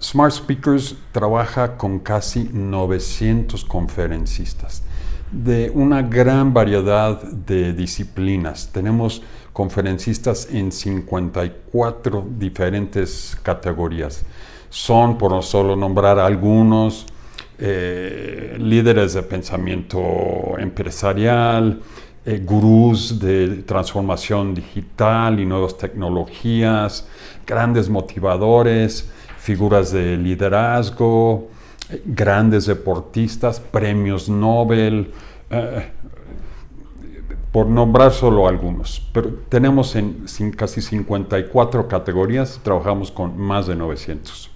Smart Speakers trabaja con casi 900 conferencistas de una gran variedad de disciplinas. Tenemos conferencistas en 54 diferentes categorías. Son, por no solo nombrar algunos, eh, líderes de pensamiento empresarial, eh, gurús de transformación digital y nuevas tecnologías, grandes motivadores, figuras de liderazgo, grandes deportistas, premios Nobel, eh, por nombrar solo algunos. Pero tenemos en casi 54 categorías, trabajamos con más de 900.